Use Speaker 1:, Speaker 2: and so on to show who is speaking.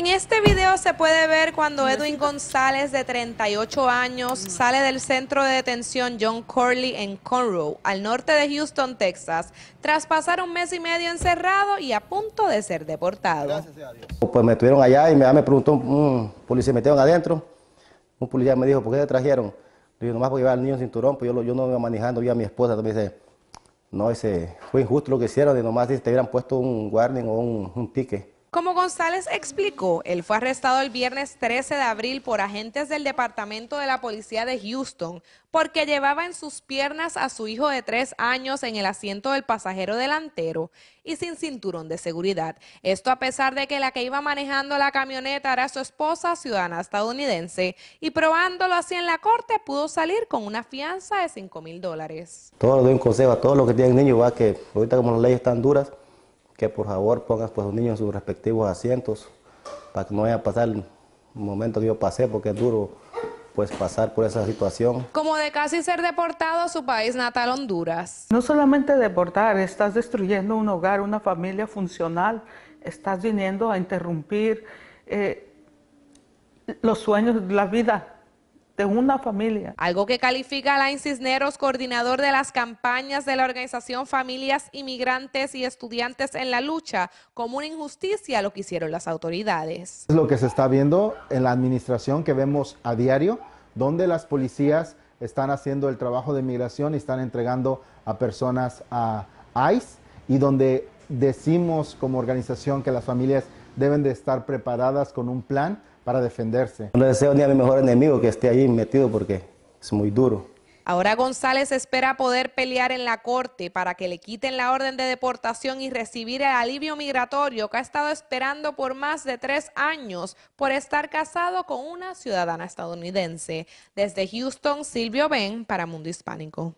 Speaker 1: En este video se puede ver cuando Edwin González, de 38 años, sale del centro de detención John Corley en Conroe, al norte de Houston, Texas, tras pasar un mes y medio encerrado y a punto de ser deportado. Eh,
Speaker 2: pues me estuvieron allá y me, ah, preguntó un, policía, me metieron adentro. Un policía me dijo, ¿por qué te trajeron? Le dije, nomás porque llevar al niño cinturón, pues yo, yo no iba manejando, vi a mi esposa, también dice, no, ese, fue injusto lo que hicieron, de nomás si te hubieran puesto un warning o un, un ticket.
Speaker 1: Como González explicó, él fue arrestado el viernes 13 de abril por agentes del Departamento de la Policía de Houston porque llevaba en sus piernas a su hijo de tres años en el asiento del pasajero delantero y sin cinturón de seguridad. Esto a pesar de que la que iba manejando la camioneta era su esposa, ciudadana estadounidense, y probándolo así en la corte pudo salir con una fianza de 5 mil dólares.
Speaker 2: Todo lo doy un consejo a todos que tienen niño va que ahorita como las leyes están duras, que por favor pongas pues, a los niños en sus respectivos asientos para que no vaya a pasar el momento que yo pasé, porque es duro pues pasar por esa situación.
Speaker 1: Como de casi ser deportado a su país natal, Honduras.
Speaker 3: No solamente deportar, estás destruyendo un hogar, una familia funcional, estás viniendo a interrumpir eh, los sueños, la vida segunda familia.
Speaker 1: Algo que califica Alain Cisneros, coordinador de las campañas de la organización Familias Inmigrantes y Estudiantes en la Lucha, como una injusticia lo que hicieron las autoridades.
Speaker 4: Es lo que se está viendo en la administración que vemos a diario, donde las policías están haciendo el trabajo de migración y están entregando a personas a ICE y donde decimos como organización que las familias deben de estar preparadas con un plan para defenderse.
Speaker 2: No deseo ni a mi mejor enemigo que esté ahí metido porque es muy duro.
Speaker 1: Ahora González espera poder pelear en la corte para que le quiten la orden de deportación y recibir el alivio migratorio que ha estado esperando por más de tres años por estar casado con una ciudadana estadounidense. Desde Houston, Silvio Ben para Mundo Hispánico.